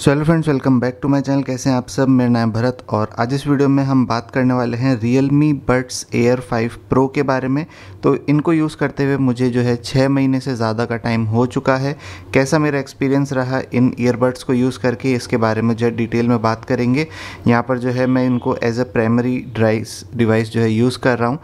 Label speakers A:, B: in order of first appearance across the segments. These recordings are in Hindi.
A: so hello friends welcome back to my channel कैसे हैं आप सब मेरा नाम भरत और आज इस वीडियो में हम बात करने वाले हैं realme buds air 5 pro के बारे में तो इनको यूज़ करते हुए मुझे जो है छः महीने से ज़्यादा का टाइम हो चुका है कैसा मेरा एक्सपीरियंस रहा इन ईयरबड्स को यूज़ करके इसके बारे में जो है डिटेल में बात करेंगे यहाँ पर जो है मैं इनको एज अ प्राइमरी ड्राइस डिवाइस जो है यूज़ कर रहा हूँ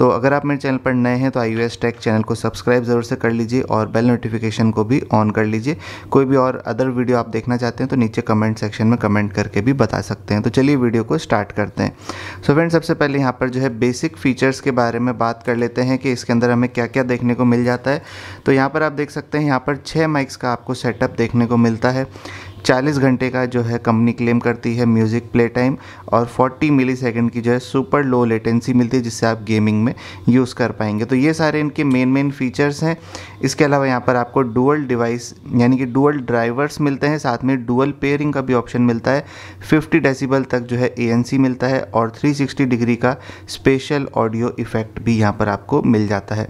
A: तो अगर आप मेरे चैनल पर नए हैं तो आई यू टेक चैनल को सब्सक्राइब ज़रूर से कर लीजिए और बेल नोटिफिकेशन को भी ऑन कर लीजिए कोई भी और अदर वीडियो आप देखना चाहते हैं तो नीचे कमेंट सेक्शन में कमेंट करके भी बता सकते हैं तो चलिए वीडियो को स्टार्ट करते हैं सो so फ्रेंड सबसे पहले यहाँ पर जो है बेसिक फीचर्स के बारे में बात कर लेते हैं कि इसके अंदर हमें क्या क्या देखने को मिल जाता है तो यहाँ पर आप देख सकते हैं यहाँ पर छः माइक्स का आपको सेटअप देखने को मिलता है चालीस घंटे का जो है कंपनी क्लेम करती है म्यूज़िक प्ले टाइम और 40 मिली सेकेंड की जो है सुपर लो लेटेंसी मिलती है जिससे आप गेमिंग में यूज़ कर पाएंगे तो ये सारे इनके मेन मेन फीचर्स हैं इसके अलावा यहाँ पर आपको डुअल डिवाइस यानी कि डुअल ड्राइवर्स मिलते हैं साथ में डुअल पेयरिंग का भी ऑप्शन मिलता है 50 डेसिबल तक जो है ए मिलता है और 360 डिग्री का स्पेशल ऑडियो इफेक्ट भी यहाँ पर आपको मिल जाता है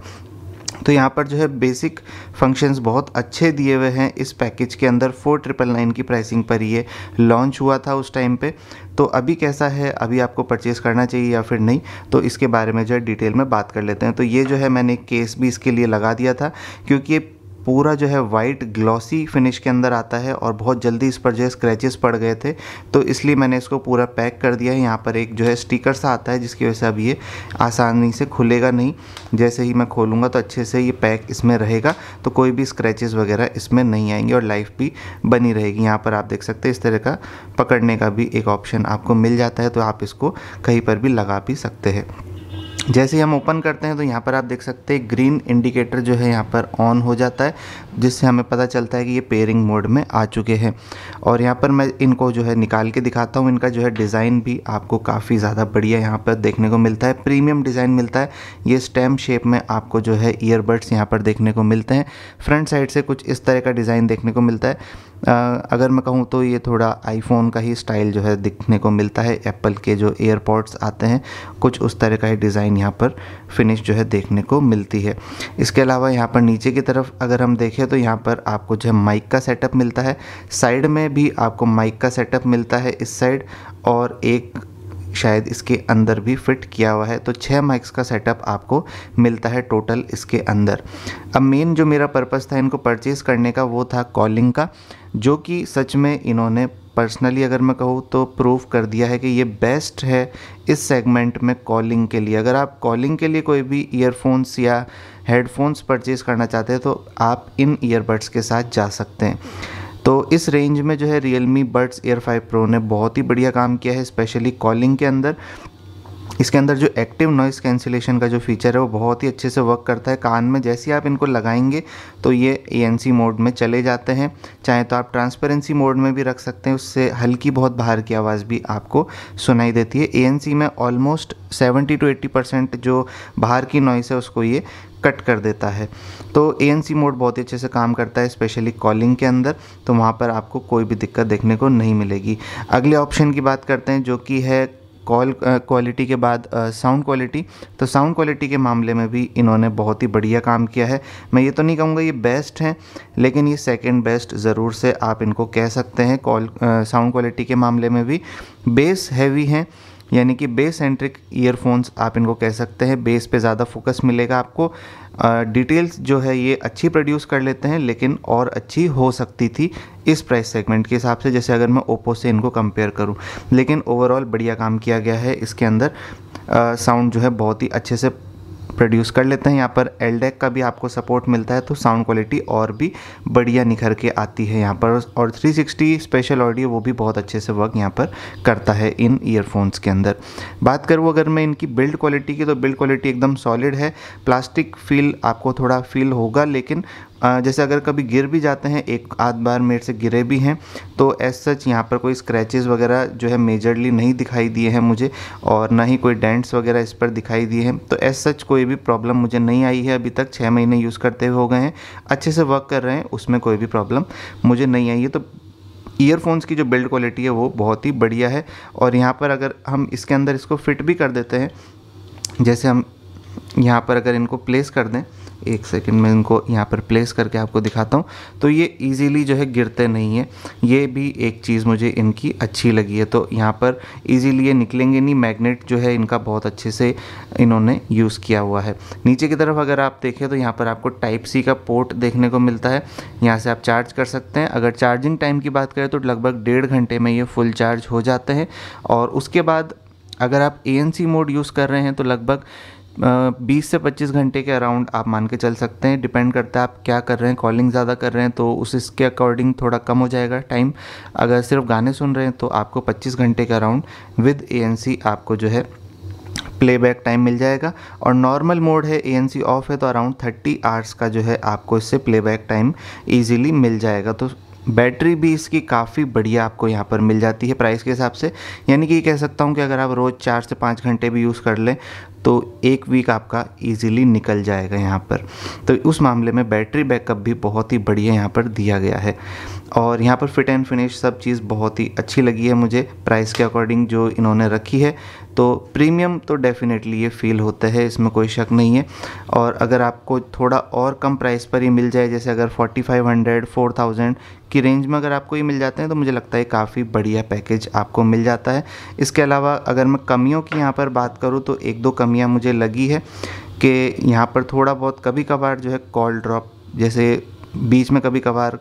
A: तो यहाँ पर जो है बेसिक फंक्शंस बहुत अच्छे दिए हुए हैं इस पैकेज के अंदर फोर ट्रिपल नाइन की प्राइसिंग पर ये लॉन्च हुआ था उस टाइम पे तो अभी कैसा है अभी आपको परचेस करना चाहिए या फिर नहीं तो इसके बारे में जो है डिटेल में बात कर लेते हैं तो ये जो है मैंने केस भी इसके लिए लगा दिया था क्योंकि ये पूरा जो है वाइट ग्लॉसी फिनिश के अंदर आता है और बहुत जल्दी इस पर जो है स्क्रैचेस पड़ गए थे तो इसलिए मैंने इसको पूरा पैक कर दिया है यहाँ पर एक जो है स्टिकर सा आता है जिसकी वजह से अब ये आसानी से खुलेगा नहीं जैसे ही मैं खोलूँगा तो अच्छे से ये पैक इसमें रहेगा तो कोई भी स्क्रैचेस वगैरह इसमें नहीं आएंगे और लाइफ भी बनी रहेगी यहाँ पर आप देख सकते हैं इस तरह का पकड़ने का भी एक ऑप्शन आपको मिल जाता है तो आप इसको कहीं पर भी लगा भी सकते हैं जैसे ही हम ओपन करते हैं तो यहाँ पर आप देख सकते हैं ग्रीन इंडिकेटर जो है यहाँ पर ऑन हो जाता है जिससे हमें पता चलता है कि ये पेयरिंग मोड में आ चुके हैं और यहाँ पर मैं इनको जो है निकाल के दिखाता हूँ इनका जो है डिज़ाइन भी आपको काफ़ी ज़्यादा बढ़िया यहाँ पर देखने को मिलता है प्रीमियम डिज़ाइन मिलता है ये स्टेम शेप में आपको जो है ईयरबड्स यहाँ पर देखने को मिलते हैं फ्रंट साइड से कुछ इस तरह का डिज़ाइन देखने को मिलता है अगर मैं कहूँ तो ये थोड़ा आईफोन का ही स्टाइल जो है दिखने को मिलता है एप्पल के जो एयरपॉड्स आते हैं कुछ उस तरह का ही डिज़ाइन यहाँ पर फिनिश जो है देखने को मिलती है इसके अलावा यहाँ पर नीचे की तरफ अगर हम देखें तो यहाँ पर आपको जो है माइक का सेटअप मिलता है साइड में भी आपको माइक का सेटअप मिलता है इस साइड और एक शायद इसके अंदर भी फिट किया हुआ है तो छः माइक्स का सेटअप आपको मिलता है टोटल इसके अंदर अब मेन जो मेरा पर्पज़ था इनको परचेज़ करने का वो था कॉलिंग का जो कि सच में इन्होंने पर्सनली अगर मैं कहूँ तो प्रूव कर दिया है कि ये बेस्ट है इस सेगमेंट में कॉलिंग के लिए अगर आप कॉलिंग के लिए कोई भी ईयरफोन्स या हेडफोन्स परचेज़ करना चाहते हैं तो आप इन ईयरबड्स के साथ जा सकते हैं तो इस रेंज में जो है realme buds air five pro ने बहुत ही बढ़िया काम किया है स्पेशली कॉलिंग के अंदर इसके अंदर जो एक्टिव नॉइस कैंसिलेशन का जो फीचर है वो बहुत ही अच्छे से वर्क करता है कान में जैसे ही आप इनको लगाएंगे तो ये ए मोड में चले जाते हैं चाहे तो आप ट्रांसपेरेंसी मोड में भी रख सकते हैं उससे हल्की बहुत बाहर की आवाज़ भी आपको सुनाई देती है ए में almost seventy two eighty percent जो बाहर की नॉइस है उसको ये कट कर देता है तो ए मोड बहुत ही अच्छे से काम करता है स्पेशली कॉलिंग के अंदर तो वहाँ पर आपको कोई भी दिक्कत देखने को नहीं मिलेगी अगले ऑप्शन की बात करते हैं जो कि है कॉल क्वालिटी के बाद साउंड क्वालिटी तो साउंड क्वालिटी के मामले में भी इन्होंने बहुत ही बढ़िया काम किया है मैं ये तो नहीं कहूँगा ये बेस्ट हैं लेकिन ये सेकंड बेस्ट ज़रूर से आप इनको कह सकते हैं कॉल साउंड क्वालिटी के मामले में भी बेस हैवी हैं यानी कि बेस सेंट्रिक ईयरफोन्स आप इनको कह सकते हैं बेस पे ज़्यादा फोकस मिलेगा आपको डिटेल्स जो है ये अच्छी प्रोड्यूस कर लेते हैं लेकिन और अच्छी हो सकती थी इस प्राइस सेगमेंट के हिसाब से जैसे अगर मैं ओप्पो से इनको कंपेयर करूँ लेकिन ओवरऑल बढ़िया काम किया गया है इसके अंदर साउंड जो है बहुत ही अच्छे से प्रोड्यूस कर लेते हैं यहाँ पर एल e का भी आपको सपोर्ट मिलता है तो साउंड क्वालिटी और भी बढ़िया निखर के आती है यहाँ पर और 360 स्पेशल ऑडियो वो भी बहुत अच्छे से वर्क यहाँ पर करता है इन ईयरफोन्स के अंदर बात करूँ अगर मैं इनकी बिल्ड क्वालिटी की तो बिल्ड क्वालिटी एकदम सॉलिड है प्लास्टिक फील आपको थोड़ा फील होगा लेकिन जैसे अगर कभी गिर भी जाते हैं एक आध बार मेरे से गिरे भी हैं तो एज सच यहाँ पर कोई स्क्रैचेस वगैरह जो है मेजरली नहीं दिखाई दिए हैं मुझे और ना ही कोई डेंट्स वगैरह इस पर दिखाई दिए हैं तो एज सच कोई भी प्रॉब्लम मुझे नहीं आई है अभी तक छः महीने यूज़ करते हो गए हैं अच्छे से वर्क कर रहे हैं उसमें कोई भी प्रॉब्लम मुझे नहीं आई है तो ईयरफोन्स की जो बिल्ड क्वालिटी है वो बहुत ही बढ़िया है और यहाँ पर अगर हम इसके अंदर इसको फिट भी कर देते हैं जैसे हम यहाँ पर अगर इनको प्लेस कर दें एक सेकेंड में इनको यहाँ पर प्लेस करके आपको दिखाता हूँ तो ये इजीली जो है गिरते नहीं है ये भी एक चीज़ मुझे इनकी अच्छी लगी है तो यहाँ पर इजीली ये निकलेंगे नहीं मैग्नेट जो है इनका बहुत अच्छे से इन्होंने यूज़ किया हुआ है नीचे की तरफ अगर आप देखें तो यहाँ पर आपको टाइप सी का पोर्ट देखने को मिलता है यहाँ से आप चार्ज कर सकते हैं अगर चार्जिंग टाइम की बात करें तो लगभग डेढ़ घंटे में ये फुल चार्ज हो जाते हैं और उसके बाद अगर आप ए मोड यूज़ कर रहे हैं तो लगभग बीस से पच्चीस घंटे के अराउंड आप मान के चल सकते हैं डिपेंड करता है आप क्या कर रहे हैं कॉलिंग ज़्यादा कर रहे हैं तो उस इसके अकॉर्डिंग थोड़ा कम हो जाएगा टाइम अगर सिर्फ गाने सुन रहे हैं तो आपको पच्चीस घंटे के अराउंड विद ए आपको जो है प्लेबैक टाइम मिल जाएगा और नॉर्मल मोड है ए ऑफ है तो अराउंड थर्टी आवर्स का जो है आपको इससे प्लेबैक टाइम ईजिली मिल जाएगा तो बैटरी भी इसकी काफ़ी बढ़िया आपको यहाँ पर मिल जाती है प्राइस के हिसाब से यानी कि कह सकता हूँ कि अगर आप रोज़ चार से पाँच घंटे भी यूज़ कर लें तो एक वीक आपका इजीली निकल जाएगा यहाँ पर तो उस मामले में बैटरी बैकअप भी बहुत ही बढ़िया यहाँ पर दिया गया है और यहाँ पर फिट एंड फिनिश सब चीज़ बहुत ही अच्छी लगी है मुझे प्राइस के अकॉर्डिंग जो इन्होंने रखी है तो प्रीमियम तो डेफ़िनेटली ये फ़ील होता है इसमें कोई शक नहीं है और अगर आपको थोड़ा और कम प्राइस पर ही मिल जाए जैसे अगर 4500 4000 की रेंज में अगर आपको ये मिल जाते हैं तो मुझे लगता है काफ़ी बढ़िया पैकेज आपको मिल जाता है इसके अलावा अगर मैं कमियों की यहाँ पर बात करूँ तो एक दो कमी कमियां मुझे लगी है कि यहाँ पर थोड़ा बहुत कभी कभार जो है कॉल ड्रॉप जैसे बीच में कभी कभार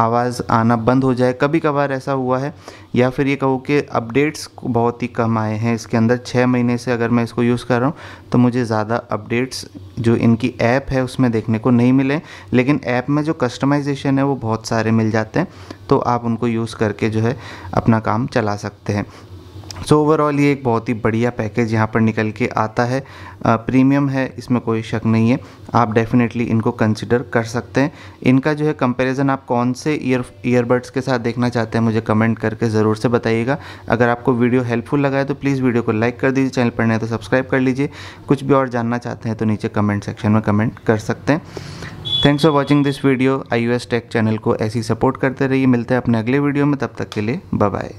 A: आवाज़ आना बंद हो जाए कभी कभार ऐसा हुआ है या फिर ये कहूँ कि अपडेट्स बहुत ही कम आए हैं इसके अंदर छः महीने से अगर मैं इसको यूज़ कर रहा हूँ तो मुझे ज़्यादा अपडेट्स जो इनकी ऐप है उसमें देखने को नहीं मिले लेकिन ऐप में जो कस्टमाइजेशन है वो बहुत सारे मिल जाते हैं तो आप उनको यूज़ करके जो है अपना काम चला सकते हैं सो ओवरऑल ये एक बहुत ही बढ़िया पैकेज यहाँ पर निकल के आता है प्रीमियम है इसमें कोई शक नहीं है आप डेफिनेटली इनको कंसिडर कर सकते हैं इनका जो है कंपैरिजन आप कौन से ईयर ईयरबड्स के साथ देखना चाहते हैं मुझे कमेंट करके ज़रूर से बताइएगा अगर आपको वीडियो हेल्पफुल लगा है तो प्लीज़ वीडियो को लाइक कर दीजिए चैनल पर नहीं तो सब्सक्राइब कर लीजिए कुछ भी और जानना चाहते हैं तो नीचे कमेंट सेक्शन में कमेंट कर सकते हैं thanks for watching this video I tech channel को ऐसी सपोर्ट करते रहिए मिलते हैं अपने अगले वीडियो में तब तक के लिए बाय